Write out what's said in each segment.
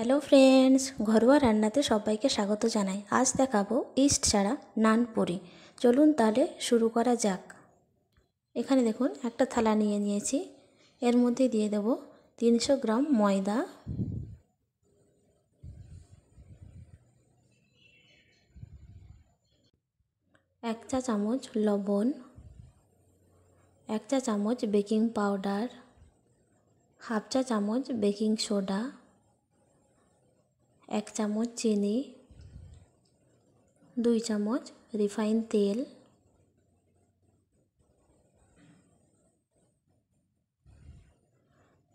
hello friends ঘরোয়া রান্নাতে সবাইকে স্বাগত জানাই আজ দেখাবো ইস্ট ছাড়া নানপুরি চলুন তাহলে শুরু করা যাক এখানে দেখুন একটা থালা নিয়ে নিয়েছি এর মধ্যে দিয়ে দেব তিনশো গ্রাম ময়দা এক চা চামচ লবণ এক চা চামচ বেকিং পাউডার হাফ চা চামচ বেকিং সোডা এক চামচ চিনি দুই চামচ রিফাইন তেল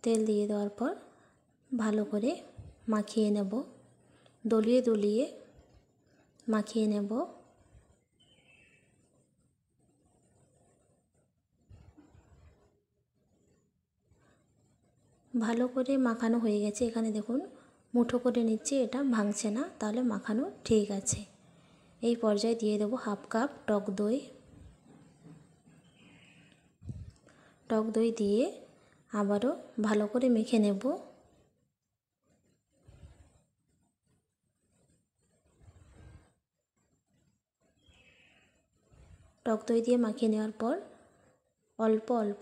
তেল দিয়ে দেওয়ার পর ভালো করে মাখিয়ে নেব দলিয়ে দলিয়ে মাখিয়ে নেব ভালো করে মাখানো হয়ে গেছে এখানে দেখুন মুঠো করে নিচ্ছি এটা ভাঙছে না তাহলে মাখানো ঠিক আছে এই পর্যায়ে দিয়ে দেবো হাফ কাপ টক দই টক দই দিয়ে আবারও ভালো করে মেখে নেব টক দই দিয়ে মাখিয়ে নেওয়ার পর অল্প অল্প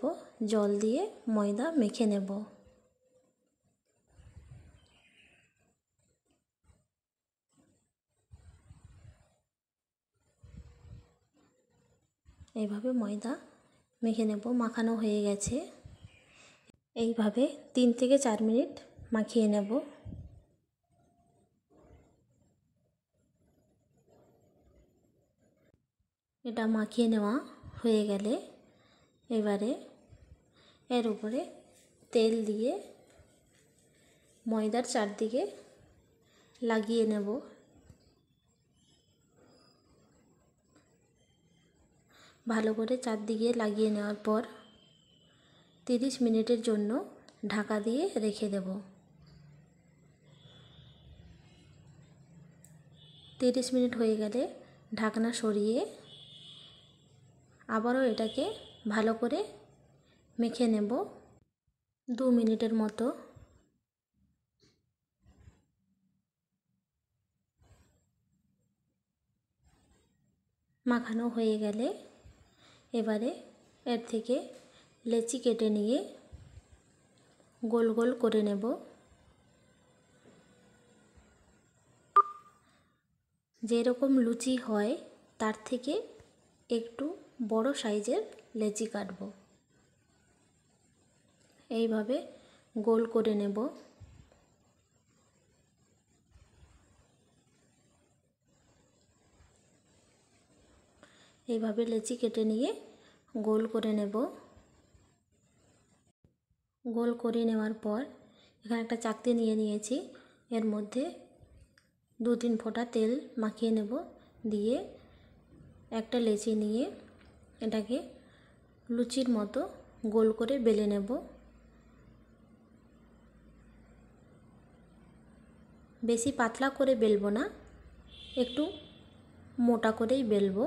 জল দিয়ে ময়দা মেখে নেব এইভাবে ময়দা মেখে নেব মাখানো হয়ে গেছে এইভাবে তিন থেকে চার মিনিট মাখিয়ে নেব এটা মাখিয়ে নেওয়া হয়ে গেলে এবারে এর উপরে তেল দিয়ে ময়দার চারদিকে লাগিয়ে নেব ভালো করে চারদিকে লাগিয়ে নেওয়ার পর তিরিশ মিনিটের জন্য ঢাকা দিয়ে রেখে দেব তিরিশ মিনিট হয়ে গেলে ঢাকনা সরিয়ে আবারও এটাকে ভালো করে মেখে নেব দু মিনিটের মতো মাখানো হয়ে গেলে এবারে এর থেকে লেচি কেটে নিয়ে গোল গোল করে নেব যেরকম লুচি হয় তার থেকে একটু বড় সাইজের লেচি কাটব এইভাবে গোল করে নেব এইভাবে লেচি কেটে নিয়ে গোল করে নেব গোল করে নেওয়ার পর এখানে একটা চাকতি নিয়ে নিয়েছি এর মধ্যে দু তিন ফোঁটা তেল মাখিয়ে নেব দিয়ে একটা লেচি নিয়ে এটাকে লুচির মতো গোল করে বেলে নেব বেশি পাতলা করে বেলবো না একটু মোটা করেই বেলবো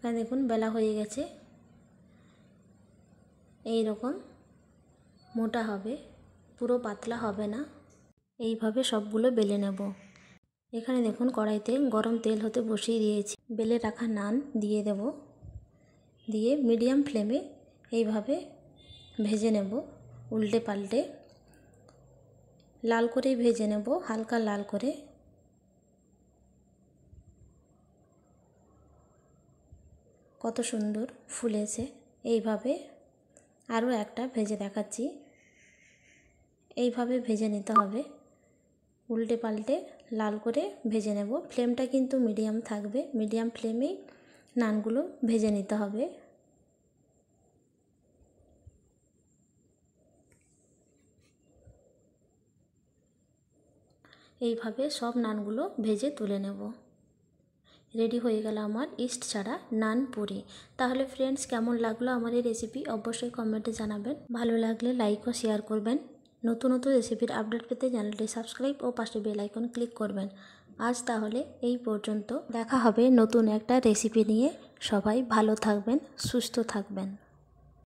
এখানে দেখুন বেলা হয়ে গেছে এই রকম মোটা হবে পুরো পাতলা হবে না এইভাবে সবগুলো বেলে নেব এখানে দেখুন কড়াইতে গরম তেল হতে বসিয়ে দিয়েছি বেলে রাখা নান দিয়ে দেব দিয়ে মিডিয়াম ফ্লেমে এইভাবে ভেজে নেব উল্টে পাল্টে লাল করেই ভেজে নেব হালকা লাল করে কত সুন্দর ফুলেছে এইভাবে আরও একটা ভেজে দেখাচ্ছি এইভাবে ভেজে নিতে হবে উল্টে পাল্টে লাল করে ভেজে নেব ফ্লেমটা কিন্তু মিডিয়াম থাকবে মিডিয়াম ফ্লেমেই নানগুলো ভেজে নিতে হবে এইভাবে সব নানগুলো ভেজে তুলে নেব রেডি হয়ে গেল আমার ইস্ট ছাড়া নান পুরি তাহলে ফ্রেন্ডস কেমন লাগলো আমার এই রেসিপি অবশ্যই কমেন্টে জানাবেন ভালো লাগলে লাইক ও শেয়ার করবেন নতুন নতুন রেসিপির আপডেট পেতে চ্যানেলটি সাবস্ক্রাইব ও পাশে বেল আইকন ক্লিক করবেন আজ তাহলে এই পর্যন্ত দেখা হবে নতুন একটা রেসিপি নিয়ে সবাই ভালো থাকবেন সুস্থ থাকবেন